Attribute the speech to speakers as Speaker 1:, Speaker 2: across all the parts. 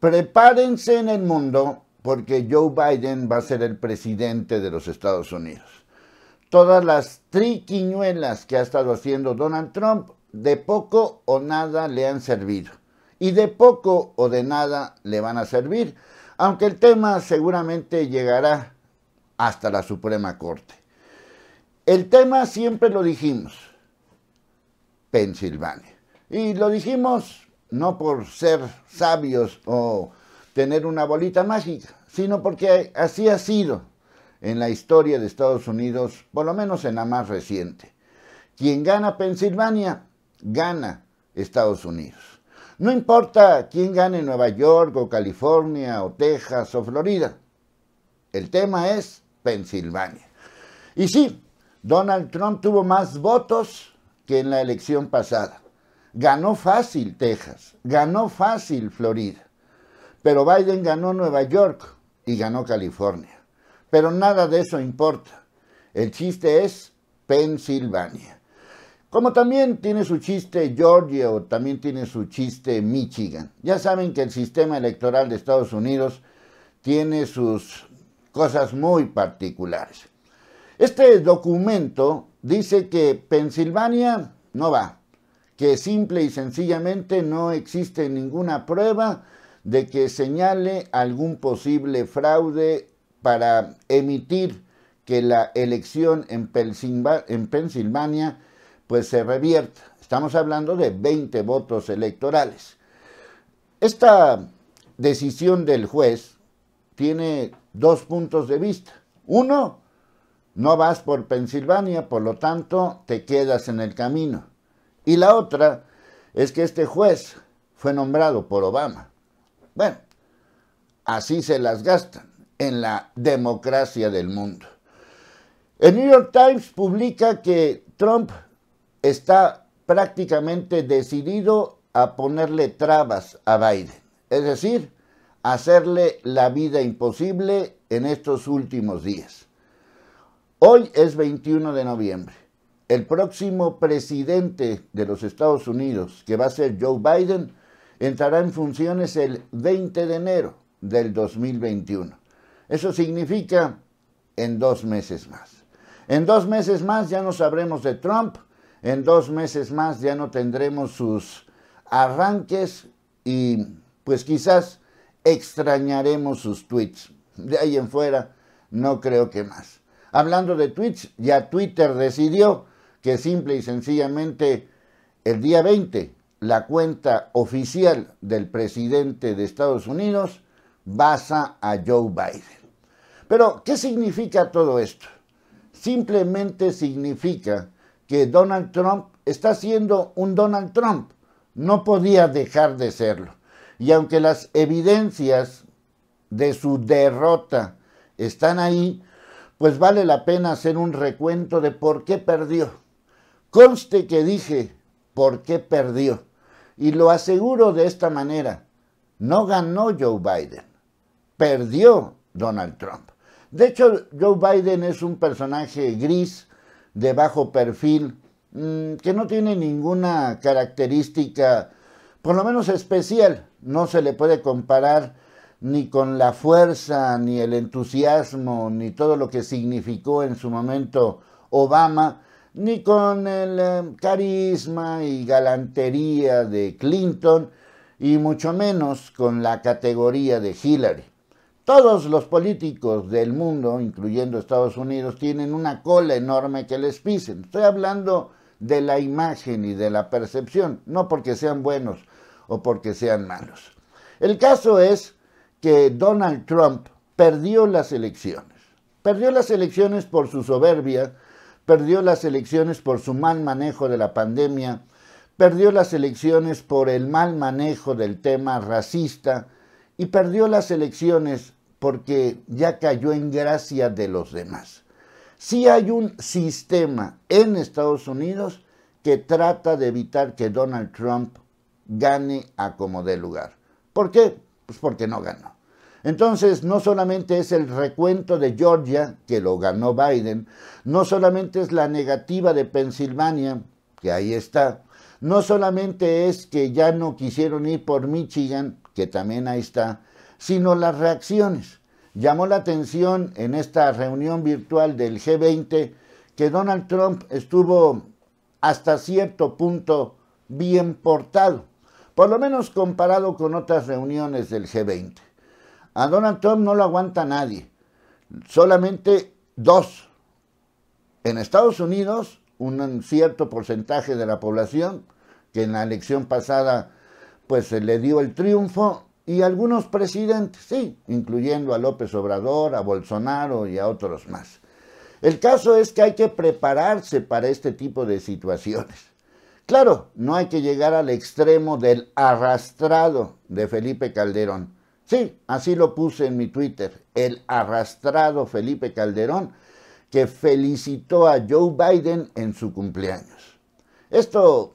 Speaker 1: prepárense en el mundo porque Joe Biden va a ser el presidente de los Estados Unidos. Todas las triquiñuelas que ha estado haciendo Donald Trump de poco o nada le han servido. Y de poco o de nada le van a servir, aunque el tema seguramente llegará hasta la Suprema Corte. El tema siempre lo dijimos, Pensilvania. Y lo dijimos no por ser sabios o tener una bolita mágica, sino porque así ha sido en la historia de Estados Unidos, por lo menos en la más reciente. Quien gana Pensilvania, gana Estados Unidos. No importa quién gane Nueva York o California o Texas o Florida, el tema es Pensilvania. Y sí, Donald Trump tuvo más votos que en la elección pasada. Ganó fácil Texas, ganó fácil Florida, pero Biden ganó Nueva York y ganó California. Pero nada de eso importa. El chiste es Pensilvania. Como también tiene su chiste Georgia o también tiene su chiste Michigan. Ya saben que el sistema electoral de Estados Unidos tiene sus cosas muy particulares. Este documento dice que Pensilvania no va, que simple y sencillamente no existe ninguna prueba de que señale algún posible fraude para emitir que la elección en, Pensilvania, pues se revierta. Estamos hablando de 20 votos electorales. Esta decisión del juez tiene dos puntos de vista. Uno, no vas por Pensilvania, por lo tanto te quedas en el camino. Y la otra es que este juez fue nombrado por Obama. Bueno, así se las gastan en la democracia del mundo. El New York Times publica que Trump está prácticamente decidido a ponerle trabas a Biden, es decir, hacerle la vida imposible en estos últimos días. Hoy es 21 de noviembre el próximo presidente de los Estados Unidos, que va a ser Joe Biden, entrará en funciones el 20 de enero del 2021. Eso significa en dos meses más. En dos meses más ya no sabremos de Trump, en dos meses más ya no tendremos sus arranques y pues quizás extrañaremos sus tweets. De ahí en fuera, no creo que más. Hablando de tweets, ya Twitter decidió que simple y sencillamente el día 20 la cuenta oficial del presidente de Estados Unidos basa a Joe Biden. Pero, ¿qué significa todo esto? Simplemente significa que Donald Trump está siendo un Donald Trump. No podía dejar de serlo. Y aunque las evidencias de su derrota están ahí, pues vale la pena hacer un recuento de por qué perdió. Conste que dije por qué perdió. Y lo aseguro de esta manera. No ganó Joe Biden. Perdió Donald Trump. De hecho, Joe Biden es un personaje gris, de bajo perfil, mm, que no tiene ninguna característica, por lo menos especial. No se le puede comparar ni con la fuerza, ni el entusiasmo, ni todo lo que significó en su momento Obama ni con el eh, carisma y galantería de Clinton, y mucho menos con la categoría de Hillary. Todos los políticos del mundo, incluyendo Estados Unidos, tienen una cola enorme que les pisen. Estoy hablando de la imagen y de la percepción, no porque sean buenos o porque sean malos. El caso es que Donald Trump perdió las elecciones. Perdió las elecciones por su soberbia, perdió las elecciones por su mal manejo de la pandemia, perdió las elecciones por el mal manejo del tema racista y perdió las elecciones porque ya cayó en gracia de los demás. Si sí hay un sistema en Estados Unidos que trata de evitar que Donald Trump gane a como dé lugar. ¿Por qué? Pues porque no ganó. Entonces, no solamente es el recuento de Georgia, que lo ganó Biden, no solamente es la negativa de Pensilvania, que ahí está, no solamente es que ya no quisieron ir por Michigan, que también ahí está, sino las reacciones. Llamó la atención en esta reunión virtual del G20 que Donald Trump estuvo hasta cierto punto bien portado, por lo menos comparado con otras reuniones del G20. A Donald Trump no lo aguanta nadie. Solamente dos. En Estados Unidos, un cierto porcentaje de la población, que en la elección pasada pues se le dio el triunfo, y algunos presidentes, sí, incluyendo a López Obrador, a Bolsonaro y a otros más. El caso es que hay que prepararse para este tipo de situaciones. Claro, no hay que llegar al extremo del arrastrado de Felipe Calderón, Sí, así lo puse en mi Twitter, el arrastrado Felipe Calderón, que felicitó a Joe Biden en su cumpleaños. Esto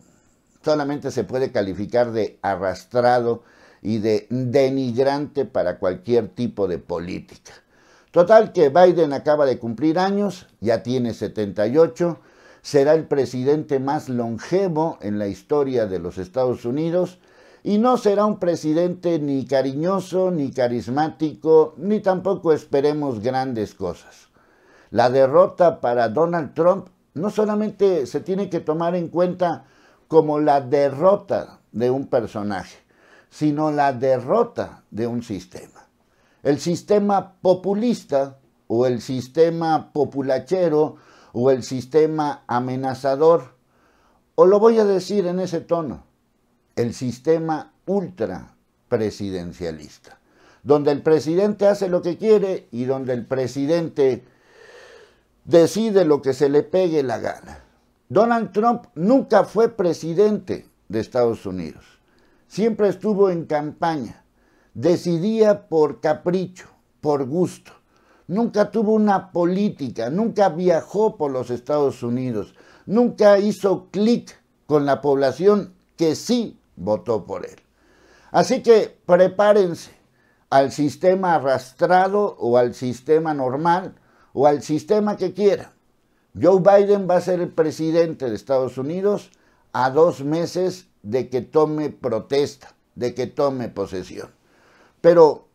Speaker 1: solamente se puede calificar de arrastrado y de denigrante para cualquier tipo de política. Total que Biden acaba de cumplir años, ya tiene 78, será el presidente más longevo en la historia de los Estados Unidos y no será un presidente ni cariñoso, ni carismático, ni tampoco esperemos grandes cosas. La derrota para Donald Trump no solamente se tiene que tomar en cuenta como la derrota de un personaje, sino la derrota de un sistema. El sistema populista o el sistema populachero o el sistema amenazador, o lo voy a decir en ese tono, el sistema presidencialista, donde el presidente hace lo que quiere y donde el presidente decide lo que se le pegue la gana. Donald Trump nunca fue presidente de Estados Unidos, siempre estuvo en campaña, decidía por capricho, por gusto, nunca tuvo una política, nunca viajó por los Estados Unidos, nunca hizo clic con la población que sí votó por él. Así que prepárense al sistema arrastrado o al sistema normal o al sistema que quieran. Joe Biden va a ser el presidente de Estados Unidos a dos meses de que tome protesta, de que tome posesión. Pero,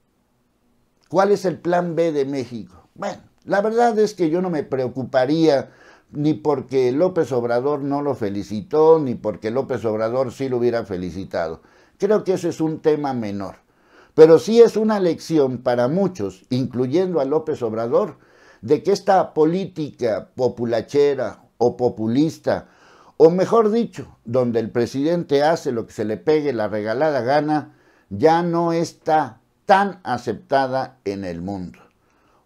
Speaker 1: ¿cuál es el plan B de México? Bueno, la verdad es que yo no me preocuparía ni porque López Obrador no lo felicitó, ni porque López Obrador sí lo hubiera felicitado. Creo que ese es un tema menor. Pero sí es una lección para muchos, incluyendo a López Obrador, de que esta política populachera o populista, o mejor dicho, donde el presidente hace lo que se le pegue la regalada gana, ya no está tan aceptada en el mundo.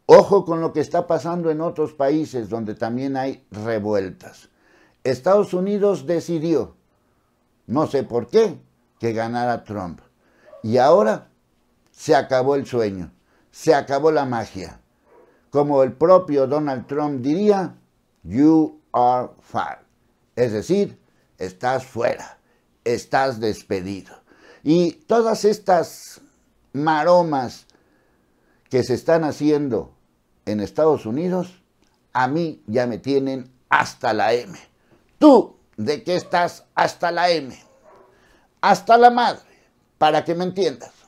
Speaker 1: Ojo con lo que está pasando en otros países donde también hay revueltas. Estados Unidos decidió, no sé por qué, que ganara Trump. Y ahora se acabó el sueño, se acabó la magia. Como el propio Donald Trump diría, you are fired. Es decir, estás fuera, estás despedido. Y todas estas maromas que se están haciendo en Estados Unidos, a mí ya me tienen hasta la M. ¿Tú de qué estás hasta la M? Hasta la madre, para que me entiendas.